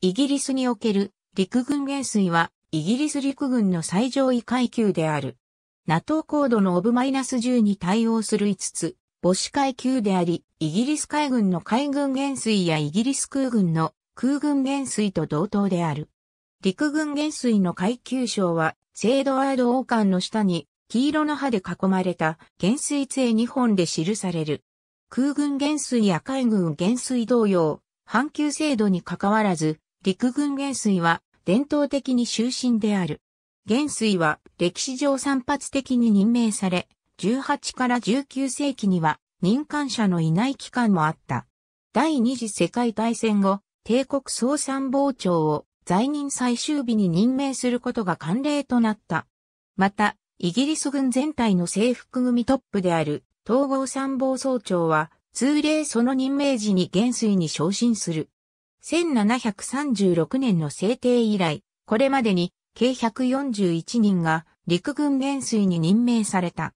イギリスにおける陸軍元帥はイギリス陸軍の最上位階級である。NATO ードのオブマイナス10に対応する5つ、母子階級であり、イギリス海軍の海軍元帥やイギリス空軍の空軍元帥と同等である。陸軍元帥の階級章は、セ度。ドワード王冠の下に、黄色の葉で囲まれた元帥杖2本で記される。空軍元帥や海軍元帥同様、半球制度に関わらず、陸軍元帥は伝統的に終身である。元帥は歴史上散発的に任命され、18から19世紀には任官者のいない期間もあった。第二次世界大戦後、帝国総参謀長を在任最終日に任命することが慣例となった。また、イギリス軍全体の制服組トップである統合参謀総長は、通例その任命時に元帥に昇進する。1736年の制定以来、これまでに計141人が陸軍元帥に任命された。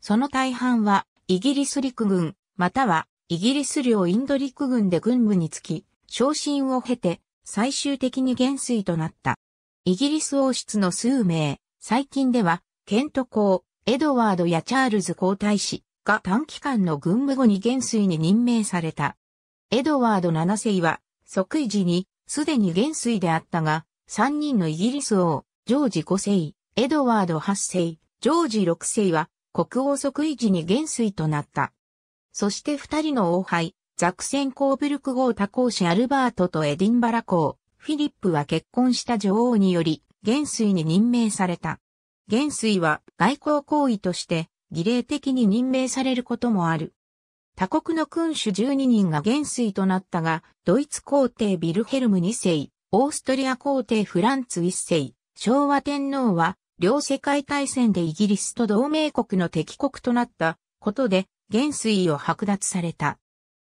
その大半はイギリス陸軍、またはイギリス領インド陸軍で軍務につき、昇進を経て最終的に元帥となった。イギリス王室の数名、最近では、ケント公、エドワードやチャールズ皇太子が短期間の軍務後に元帥に任命された。エドワード7世は即位時に、すでに元帥であったが、三人のイギリス王、ジョージ5世、エドワード8世、ジョージ6世は、国王即位時に元帥となった。そして二人の王輩、ザクセンコーブルク号多公子アルバートとエディンバラ公、フィリップは結婚した女王により、元帥に任命された。元帥は外交行為として、儀礼的に任命されることもある。他国の君主12人が元帥となったが、ドイツ皇帝ビルヘルム2世、オーストリア皇帝フランツ1世、昭和天皇は、両世界大戦でイギリスと同盟国の敵国となったことで、元帥を剥奪された。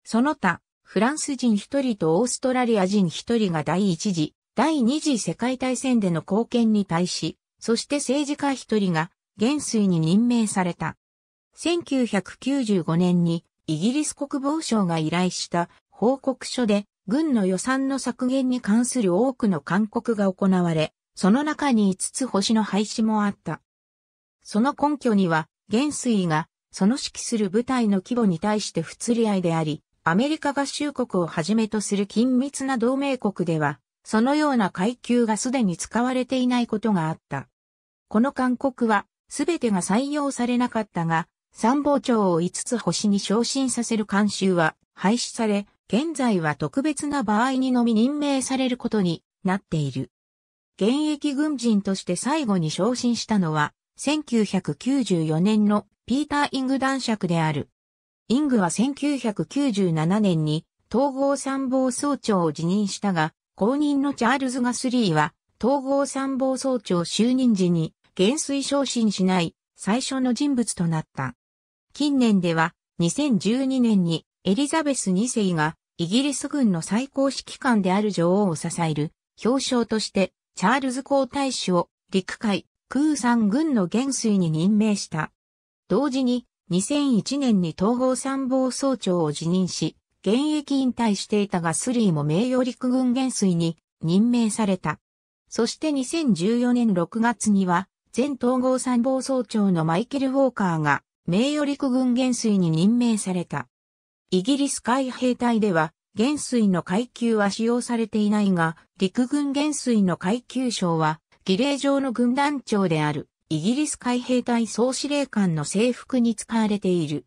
その他、フランス人一人とオーストラリア人一人が第一次、第二次世界大戦での貢献に対し、そして政治家一人が元帥に任命された。1995年にイギリス国防省が依頼した報告書で、軍の予算の削減に関する多くの勧告が行われ、その中に5つ星の廃止もあった。その根拠には、元帥が、その指揮する部隊の規模に対して不釣り合いであり、アメリカ合衆国をはじめとする緊密な同盟国では、そのような階級がすでに使われていないことがあった。この勧告は、すべてが採用されなかったが、参謀長を5つ星に昇進させる慣習は廃止され、現在は特別な場合にのみ任命されることになっている。現役軍人として最後に昇進したのは、1994年のピーター・イング男爵である。イングは1997年に統合参謀総長を辞任したが、後任のチャールズ・ガスリーは統合参謀総長就任時に減衰昇進しない最初の人物となった。近年では2012年にエリザベス2世がイギリス軍の最高指揮官である女王を支える表彰としてチャールズ皇太子を陸海空産軍の元帥に任命した。同時に2001年に統合参謀総長を辞任し、現役引退していたガスリーも名誉陸軍元帥に任命された。そして2014年6月には前統合参謀総長のマイケル・ウォーカーが名誉陸軍元帥に任命された。イギリス海兵隊では、元帥の階級は使用されていないが、陸軍元帥の階級賞は、儀礼上の軍団長である、イギリス海兵隊総司令官の制服に使われている。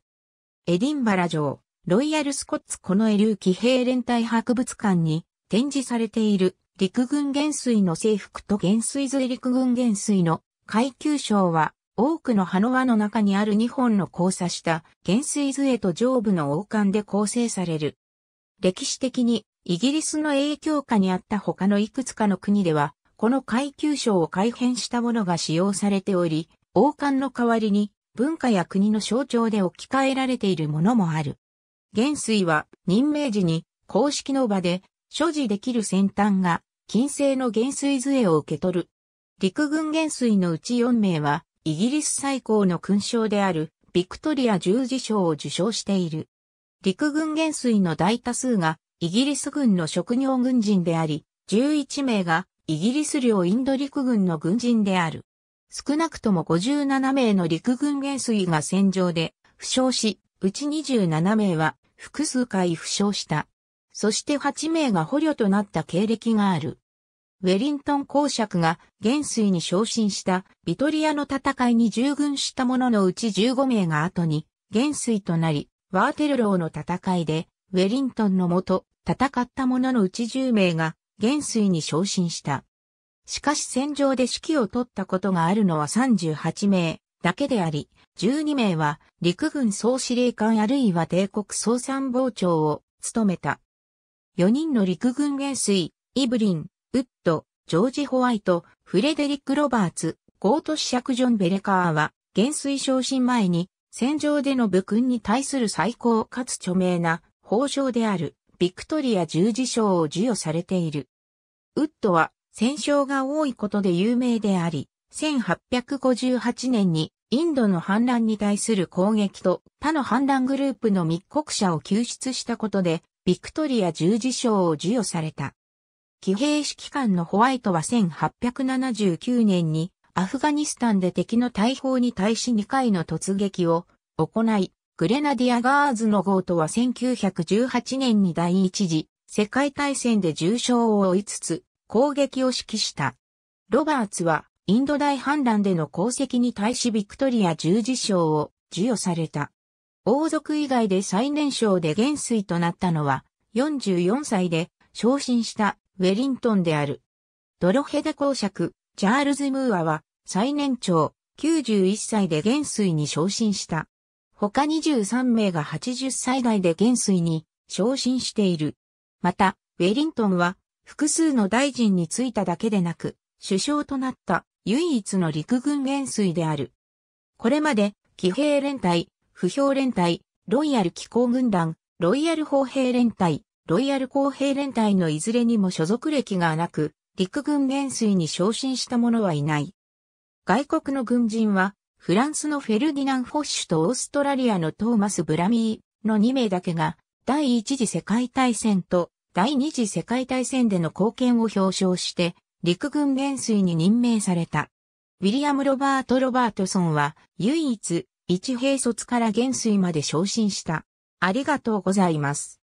エディンバラ城、ロイヤルスコッツこのエリュー騎兵連隊博物館に展示されている陸軍元帥の制服と元帥随陸軍元帥の階級賞は多くの葉の輪の中にある2本の交差した原水図絵と上部の王冠で構成される。歴史的にイギリスの影響下にあった他のいくつかの国では、この階級章を改変したものが使用されており、王冠の代わりに文化や国の象徴で置き換えられているものもある。元帥は任命時に公式の場で所持できる先端が金星の元帥図絵を受け取る。陸軍元帥のうち4名はイギリス最高の勲章であるビクトリア十字章を受章している。陸軍元帥の大多数がイギリス軍の職業軍人であり、11名がイギリス領インド陸軍の軍人である。少なくとも57名の陸軍元帥が戦場で負傷し、うち27名は複数回負傷した。そして8名が捕虜となった経歴がある。ウェリントン公爵が元帥に昇進したビトリアの戦いに従軍した者のうち15名が後に元帥となり、ワーテルローの戦いでウェリントンのもと戦った者のうち10名が元帥に昇進した。しかし戦場で指揮を取ったことがあるのは38名だけであり、12名は陸軍総司令官あるいは帝国総参謀長を務めた。4人の陸軍元帥、イブリン、ウッド、ジョージ・ホワイト、フレデリック・ロバーツ、ゴート・シャク・ジョン・ベレカーは、減衰昇進前に、戦場での武勲に対する最高かつ著名な褒章である、ビクトリア十字章を授与されている。ウッドは、戦勝が多いことで有名であり、1858年にインドの反乱に対する攻撃と他の反乱グループの密告者を救出したことで、ビクトリア十字章を授与された。騎兵指揮官のホワイトは1879年にアフガニスタンで敵の大砲に対し2回の突撃を行い、グレナディアガーズのゴートは1918年に第一次世界大戦で重傷を負いつつ攻撃を指揮した。ロバーツはインド大反乱での功績に対しビクトリア十字章を授与された。王族以外で最年少で元帥となったのは44歳で昇進したウェリントンである。ドロヘダ公爵、チャールズ・ムーアは、最年長、91歳で元帥に昇進した。他23名が80歳代で元帥に昇進している。また、ウェリントンは、複数の大臣に就いただけでなく、首相となった唯一の陸軍元帥である。これまで、騎兵連隊、不評連隊、ロイヤル機構軍団、ロイヤル砲兵連隊、ロイヤル公兵連隊のいずれにも所属歴がなく、陸軍元帥に昇進した者はいない。外国の軍人は、フランスのフェルディナン・フォッシュとオーストラリアのトーマス・ブラミーの2名だけが、第一次世界大戦と第二次世界大戦での貢献を表彰して、陸軍元帥に任命された。ウィリアム・ロバート・ロバートソンは、唯一、一兵卒から元帥まで昇進した。ありがとうございます。